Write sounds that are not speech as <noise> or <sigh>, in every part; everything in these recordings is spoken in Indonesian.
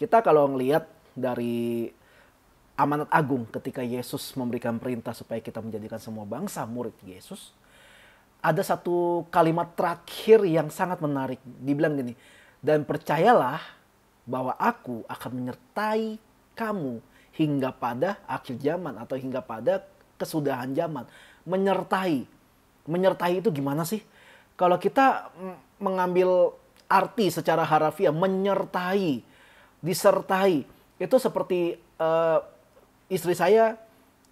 Kita kalau ngelihat dari amanat agung ketika Yesus memberikan perintah supaya kita menjadikan semua bangsa murid Yesus, ada satu kalimat terakhir yang sangat menarik. Dibilang gini, dan percayalah bahwa aku akan menyertai kamu hingga pada akhir zaman atau hingga pada kesudahan zaman. Menyertai. Menyertai itu gimana sih? Kalau kita mengambil arti secara harafiah, menyertai disertai. Itu seperti uh, istri saya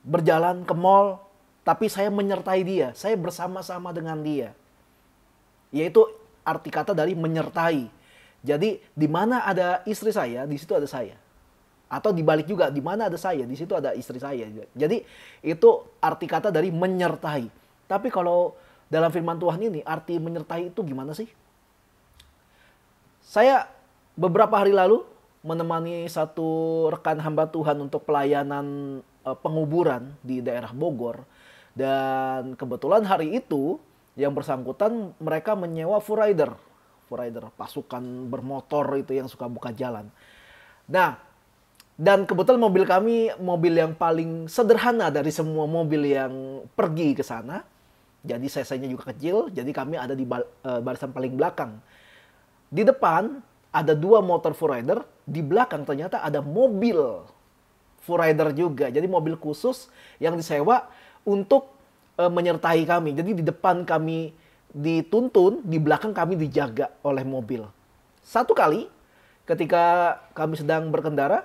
berjalan ke mall, tapi saya menyertai dia. Saya bersama-sama dengan dia. Yaitu arti kata dari menyertai. Jadi di mana ada istri saya, di situ ada saya. Atau dibalik juga, di mana ada saya, di situ ada istri saya. Jadi itu arti kata dari menyertai. Tapi kalau dalam firman Tuhan ini arti menyertai itu gimana sih? Saya beberapa hari lalu menemani satu rekan hamba Tuhan untuk pelayanan eh, penguburan di daerah Bogor. Dan kebetulan hari itu yang bersangkutan mereka menyewa full rider. Full rider, pasukan bermotor itu yang suka buka jalan. Nah, dan kebetulan mobil kami mobil yang paling sederhana dari semua mobil yang pergi ke sana. Jadi cc juga kecil, jadi kami ada di eh, barisan paling belakang. Di depan ada dua motor four-rider, di belakang ternyata ada mobil four-rider juga. Jadi mobil khusus yang disewa untuk e, menyertai kami. Jadi di depan kami dituntun, di belakang kami dijaga oleh mobil. Satu kali ketika kami sedang berkendara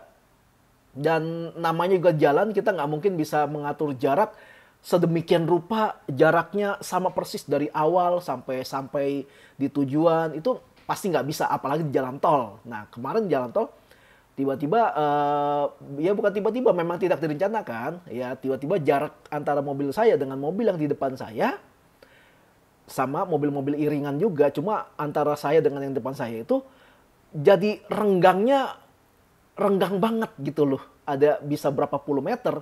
dan namanya juga jalan, kita nggak mungkin bisa mengatur jarak sedemikian rupa jaraknya sama persis dari awal sampai sampai di tujuan itu pasti nggak bisa apalagi di jalan tol nah kemarin jalan tol tiba-tiba uh, ya bukan tiba-tiba memang tidak direncanakan ya tiba-tiba jarak antara mobil saya dengan mobil yang di depan saya sama mobil-mobil iringan juga cuma antara saya dengan yang depan saya itu jadi renggangnya renggang banget gitu loh ada bisa berapa puluh meter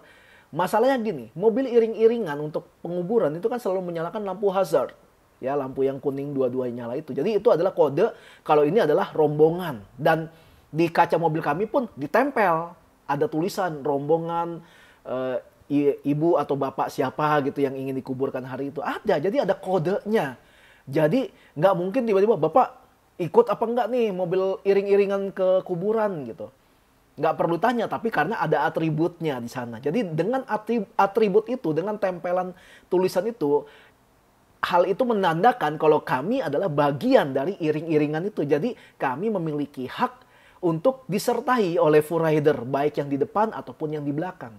masalahnya gini mobil iring-iringan untuk penguburan itu kan selalu menyalakan lampu hazard ya lampu yang kuning dua-duanya nyala itu. Jadi itu adalah kode kalau ini adalah rombongan dan di kaca mobil kami pun ditempel ada tulisan rombongan e, ibu atau bapak siapa gitu yang ingin dikuburkan hari itu ada. Jadi ada kodenya. Jadi nggak mungkin tiba-tiba bapak ikut apa enggak nih mobil iring-iringan ke kuburan gitu. Nggak perlu tanya, tapi karena ada atributnya di sana. Jadi dengan atribut itu, dengan tempelan tulisan itu, hal itu menandakan kalau kami adalah bagian dari iring-iringan itu. Jadi kami memiliki hak untuk disertai oleh full rider baik yang di depan ataupun yang di belakang.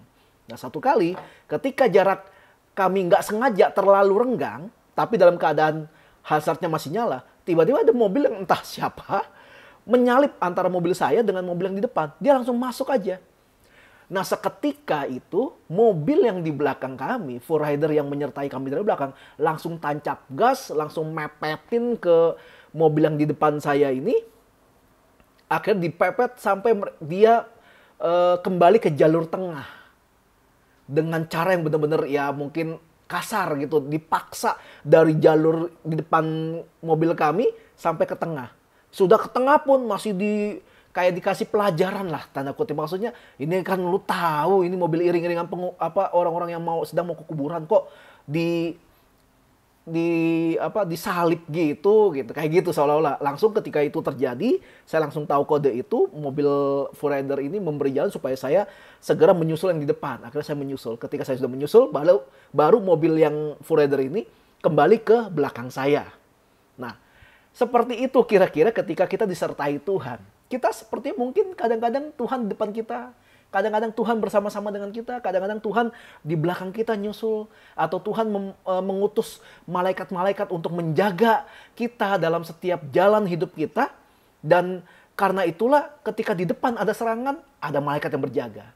Nah satu kali ketika jarak kami nggak sengaja terlalu renggang, tapi dalam keadaan hazardnya masih nyala, tiba-tiba ada mobil yang entah siapa menyalip antara mobil saya dengan mobil yang di depan. Dia langsung masuk aja. Nah seketika itu mobil yang di belakang kami, four rider yang menyertai kami dari belakang, langsung tancap gas, langsung mepetin ke mobil yang di depan saya ini. Akhirnya dipepet sampai dia uh, kembali ke jalur tengah. Dengan cara yang benar-benar ya mungkin kasar gitu. Dipaksa dari jalur di depan mobil kami sampai ke tengah. Sudah ke tengah pun masih di kayak dikasih pelajaran lah tanda kutip maksudnya ini kan lu tahu ini mobil iring-iringan pengu, apa orang-orang yang mau sedang mau ke kuburan kok di di apa disalib gitu gitu kayak gitu seolah-olah langsung ketika itu terjadi saya langsung tahu kode itu mobil Forerunner ini memberi jalan supaya saya segera menyusul yang di depan akhirnya saya menyusul ketika saya sudah menyusul baru baru mobil yang Forerunner ini kembali ke belakang saya nah seperti itu kira-kira ketika kita disertai Tuhan kita seperti mungkin kadang-kadang Tuhan di depan kita, Kadang-kadang Tuhan bersama-sama dengan kita, kadang-kadang Tuhan di belakang kita nyusul, atau Tuhan eh, mengutus malaikat-malaikat untuk menjaga kita dalam setiap jalan hidup kita. Dan karena itulah, ketika di depan ada serangan, ada malaikat yang berjaga.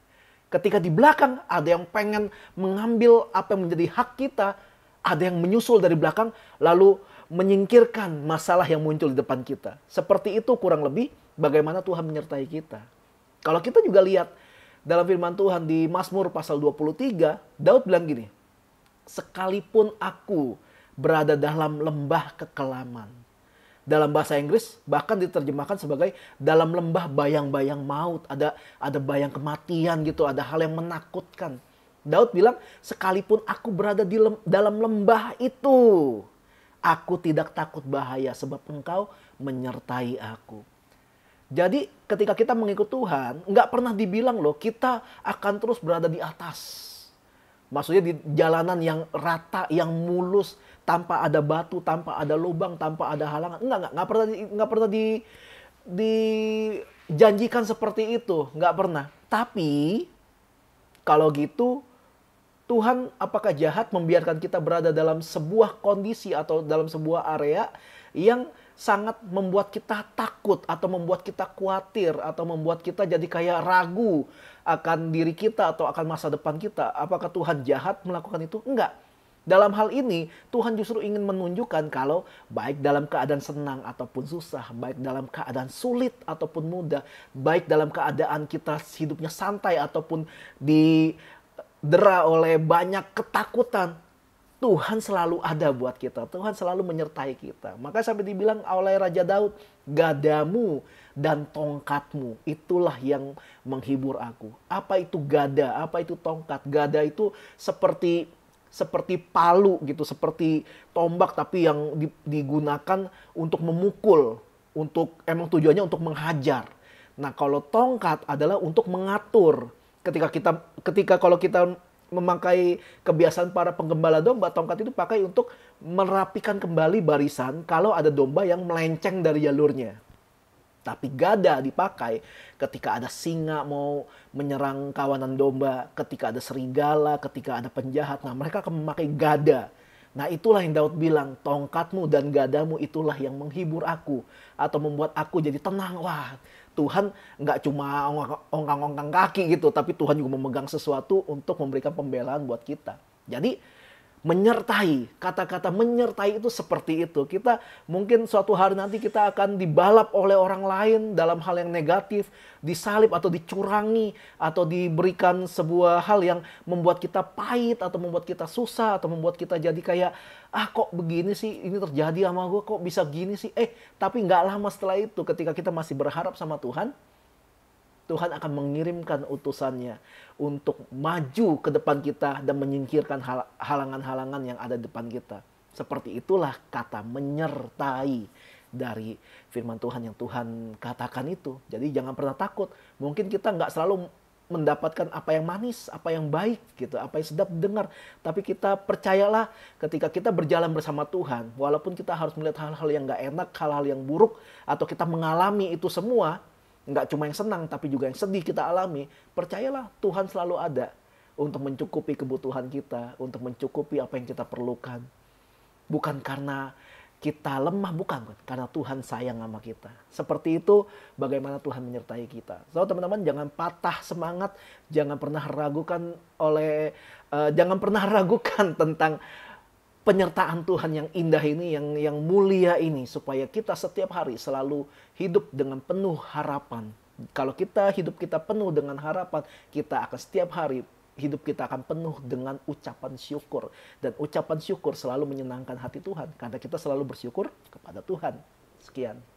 Ketika di belakang ada yang pengen mengambil apa yang menjadi hak kita, ada yang menyusul dari belakang, lalu menyingkirkan masalah yang muncul di depan kita. Seperti itu, kurang lebih bagaimana Tuhan menyertai kita. Kalau kita juga lihat dalam firman Tuhan di Mazmur pasal 23, Daud bilang gini, sekalipun aku berada dalam lembah kekelaman. Dalam bahasa Inggris bahkan diterjemahkan sebagai dalam lembah bayang-bayang maut, ada ada bayang kematian gitu, ada hal yang menakutkan. Daud bilang, sekalipun aku berada di lem, dalam lembah itu, aku tidak takut bahaya sebab engkau menyertai aku. Jadi ketika kita mengikut Tuhan, nggak pernah dibilang loh kita akan terus berada di atas. Maksudnya di jalanan yang rata, yang mulus, tanpa ada batu, tanpa ada lubang, tanpa ada halangan. Enggak, enggak, enggak pernah enggak pernah di dijanjikan seperti itu, enggak pernah. Tapi kalau gitu Tuhan apakah jahat membiarkan kita berada dalam sebuah kondisi atau dalam sebuah area yang sangat membuat kita takut atau membuat kita khawatir atau membuat kita jadi kayak ragu akan diri kita atau akan masa depan kita. Apakah Tuhan jahat melakukan itu? Enggak. Dalam hal ini, Tuhan justru ingin menunjukkan kalau baik dalam keadaan senang ataupun susah, baik dalam keadaan sulit ataupun mudah, baik dalam keadaan kita hidupnya santai ataupun dera oleh banyak ketakutan, Tuhan selalu ada buat kita. Tuhan selalu menyertai kita. Maka sampai dibilang oleh Raja Daud, gadamu dan tongkatmu itulah yang menghibur aku. Apa itu gada? Apa itu tongkat? Gada itu seperti seperti palu gitu, seperti tombak tapi yang digunakan untuk memukul, untuk emang tujuannya untuk menghajar. Nah, kalau tongkat adalah untuk mengatur. Ketika kita ketika kalau kita memakai kebiasaan para penggembala domba, tongkat itu pakai untuk merapikan kembali barisan kalau ada domba yang melenceng dari jalurnya. Tapi gada dipakai ketika ada singa mau menyerang kawanan domba, ketika ada serigala, ketika ada penjahat. Nah mereka akan memakai gada. Nah itulah yang Daud bilang, tongkatmu dan gadamu itulah yang menghibur aku. Atau membuat aku jadi tenang. Wah Tuhan nggak cuma ongkang-ongkang kaki gitu, tapi Tuhan juga memegang sesuatu untuk memberikan pembelaan buat kita. Jadi menyertai. Kata-kata menyertai itu seperti itu. Kita mungkin suatu hari nanti kita akan dibalap oleh orang lain dalam hal yang negatif, disalib atau dicurangi atau diberikan sebuah hal yang membuat kita pahit atau membuat kita susah atau membuat kita jadi kayak ah kok begini sih ini terjadi sama gue kok bisa gini sih eh tapi nggak lama setelah itu ketika kita masih berharap sama Tuhan Tuhan akan mengirimkan utusannya untuk maju ke depan kita dan menyingkirkan halangan-halangan yang ada di depan kita. Seperti itulah kata menyertai dari firman Tuhan yang Tuhan katakan itu. Jadi jangan pernah takut. Mungkin kita nggak selalu mendapatkan apa yang manis, apa yang baik gitu, apa yang sedap dengar. Tapi kita percayalah ketika kita berjalan bersama Tuhan, walaupun kita harus melihat hal-hal yang nggak enak, hal-hal yang buruk, atau kita mengalami itu semua, nggak cuma yang senang tapi juga yang sedih kita alami, percayalah Tuhan selalu ada untuk mencukupi kebutuhan kita, untuk mencukupi apa yang kita perlukan. Bukan karena kita lemah, bukan. Karena Tuhan sayang sama kita. Seperti itu bagaimana Tuhan menyertai kita. So teman-teman jangan patah semangat, jangan pernah ragukan oleh, uh, jangan pernah <laughs> ragukan tentang penyertaan Tuhan yang indah ini, yang yang mulia ini, supaya kita setiap hari selalu hidup dengan penuh harapan. Kalau kita hidup kita penuh dengan harapan, kita akan setiap hari hidup kita akan penuh dengan ucapan syukur dan ucapan syukur selalu menyenangkan hati Tuhan karena kita selalu bersyukur kepada Tuhan. Sekian.